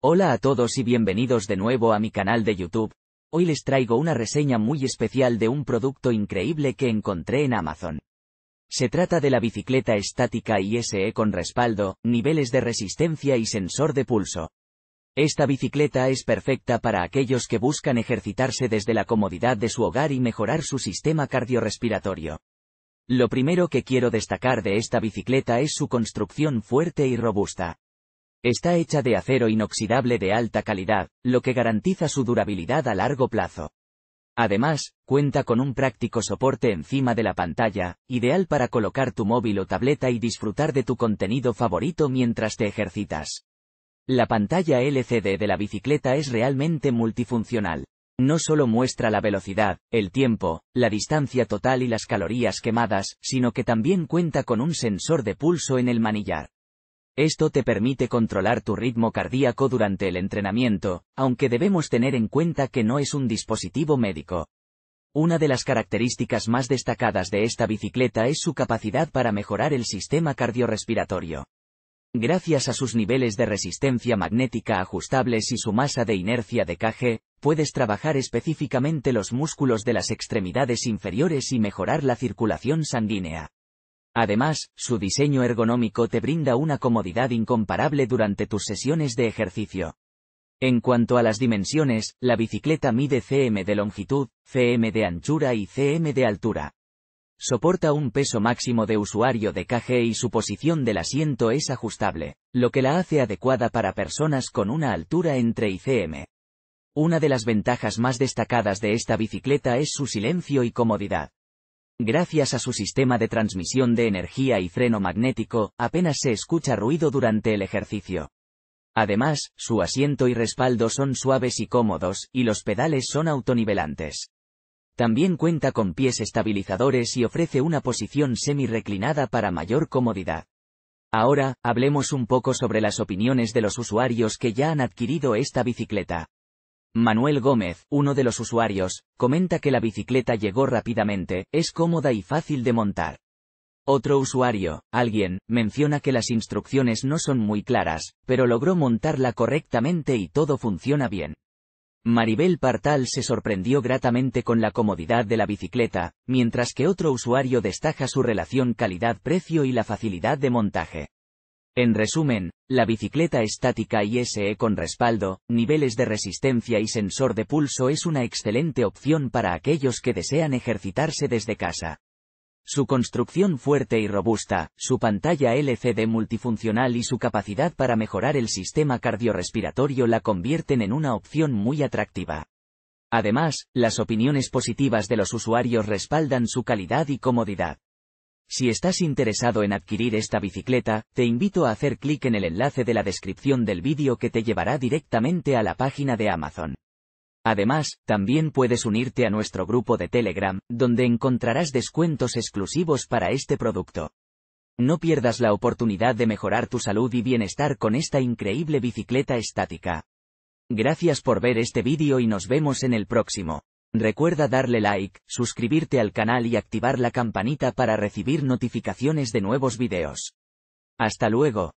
Hola a todos y bienvenidos de nuevo a mi canal de YouTube. Hoy les traigo una reseña muy especial de un producto increíble que encontré en Amazon. Se trata de la bicicleta estática ISE con respaldo, niveles de resistencia y sensor de pulso. Esta bicicleta es perfecta para aquellos que buscan ejercitarse desde la comodidad de su hogar y mejorar su sistema cardiorrespiratorio. Lo primero que quiero destacar de esta bicicleta es su construcción fuerte y robusta. Está hecha de acero inoxidable de alta calidad, lo que garantiza su durabilidad a largo plazo. Además, cuenta con un práctico soporte encima de la pantalla, ideal para colocar tu móvil o tableta y disfrutar de tu contenido favorito mientras te ejercitas. La pantalla LCD de la bicicleta es realmente multifuncional. No solo muestra la velocidad, el tiempo, la distancia total y las calorías quemadas, sino que también cuenta con un sensor de pulso en el manillar. Esto te permite controlar tu ritmo cardíaco durante el entrenamiento, aunque debemos tener en cuenta que no es un dispositivo médico. Una de las características más destacadas de esta bicicleta es su capacidad para mejorar el sistema cardiorrespiratorio. Gracias a sus niveles de resistencia magnética ajustables y su masa de inercia de kg, puedes trabajar específicamente los músculos de las extremidades inferiores y mejorar la circulación sanguínea. Además, su diseño ergonómico te brinda una comodidad incomparable durante tus sesiones de ejercicio. En cuanto a las dimensiones, la bicicleta mide cm de longitud, cm de anchura y cm de altura. Soporta un peso máximo de usuario de kg y su posición del asiento es ajustable, lo que la hace adecuada para personas con una altura entre y cm. Una de las ventajas más destacadas de esta bicicleta es su silencio y comodidad. Gracias a su sistema de transmisión de energía y freno magnético, apenas se escucha ruido durante el ejercicio. Además, su asiento y respaldo son suaves y cómodos, y los pedales son autonivelantes. También cuenta con pies estabilizadores y ofrece una posición semi-reclinada para mayor comodidad. Ahora, hablemos un poco sobre las opiniones de los usuarios que ya han adquirido esta bicicleta. Manuel Gómez, uno de los usuarios, comenta que la bicicleta llegó rápidamente, es cómoda y fácil de montar. Otro usuario, alguien, menciona que las instrucciones no son muy claras, pero logró montarla correctamente y todo funciona bien. Maribel Partal se sorprendió gratamente con la comodidad de la bicicleta, mientras que otro usuario destaca su relación calidad-precio y la facilidad de montaje. En resumen, la bicicleta estática ISE con respaldo, niveles de resistencia y sensor de pulso es una excelente opción para aquellos que desean ejercitarse desde casa. Su construcción fuerte y robusta, su pantalla LCD multifuncional y su capacidad para mejorar el sistema cardiorrespiratorio la convierten en una opción muy atractiva. Además, las opiniones positivas de los usuarios respaldan su calidad y comodidad. Si estás interesado en adquirir esta bicicleta, te invito a hacer clic en el enlace de la descripción del vídeo que te llevará directamente a la página de Amazon. Además, también puedes unirte a nuestro grupo de Telegram, donde encontrarás descuentos exclusivos para este producto. No pierdas la oportunidad de mejorar tu salud y bienestar con esta increíble bicicleta estática. Gracias por ver este vídeo y nos vemos en el próximo. Recuerda darle like, suscribirte al canal y activar la campanita para recibir notificaciones de nuevos videos. Hasta luego.